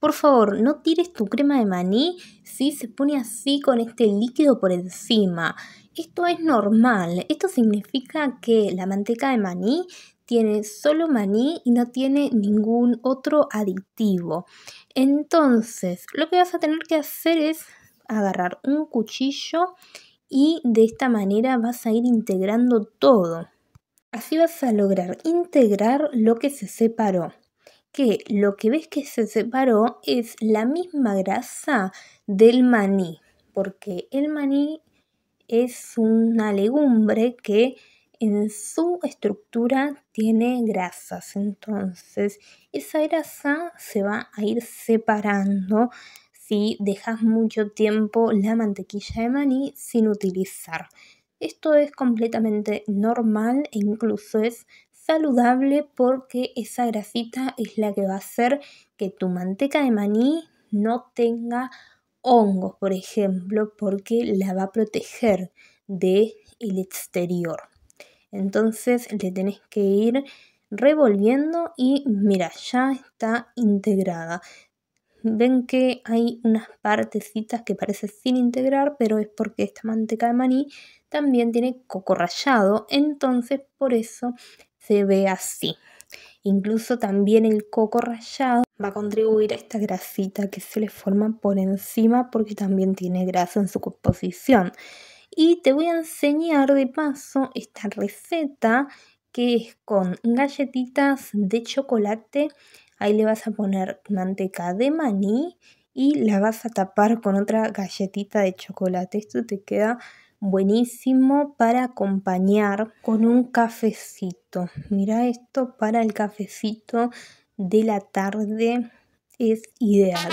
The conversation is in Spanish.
Por favor, no tires tu crema de maní si se pone así con este líquido por encima. Esto es normal. Esto significa que la manteca de maní tiene solo maní y no tiene ningún otro aditivo. Entonces, lo que vas a tener que hacer es agarrar un cuchillo y de esta manera vas a ir integrando todo. Así vas a lograr integrar lo que se separó que lo que ves que se separó es la misma grasa del maní, porque el maní es una legumbre que en su estructura tiene grasas, entonces esa grasa se va a ir separando si dejas mucho tiempo la mantequilla de maní sin utilizar. Esto es completamente normal e incluso es saludable porque esa grasita es la que va a hacer que tu manteca de maní no tenga hongos, por ejemplo, porque la va a proteger del el exterior. Entonces le tenés que ir revolviendo y mira, ya está integrada. Ven que hay unas partecitas que parece sin integrar, pero es porque esta manteca de maní también tiene coco rallado, entonces por eso se ve así. Incluso también el coco rallado va a contribuir a esta grasita que se le forma por encima porque también tiene grasa en su composición. Y te voy a enseñar de paso esta receta que es con galletitas de chocolate. Ahí le vas a poner manteca de maní y la vas a tapar con otra galletita de chocolate. Esto te queda buenísimo para acompañar con un cafecito. Mira esto para el cafecito de la tarde es ideal.